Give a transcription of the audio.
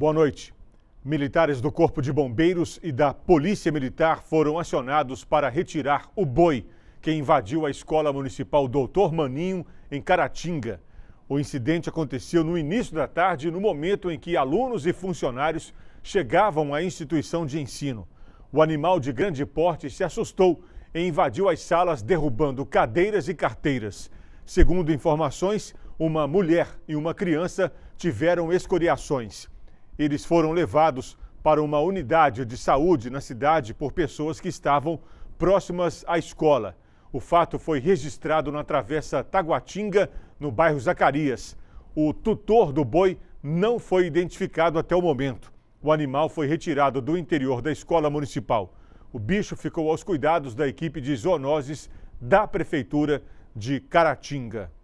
Boa noite. Militares do Corpo de Bombeiros e da Polícia Militar foram acionados para retirar o boi que invadiu a Escola Municipal Doutor Maninho, em Caratinga. O incidente aconteceu no início da tarde, no momento em que alunos e funcionários chegavam à instituição de ensino. O animal de grande porte se assustou e invadiu as salas, derrubando cadeiras e carteiras. Segundo informações, uma mulher e uma criança tiveram escoriações. Eles foram levados para uma unidade de saúde na cidade por pessoas que estavam próximas à escola. O fato foi registrado na Travessa Taguatinga, no bairro Zacarias. O tutor do boi não foi identificado até o momento. O animal foi retirado do interior da escola municipal. O bicho ficou aos cuidados da equipe de zoonoses da Prefeitura de Caratinga.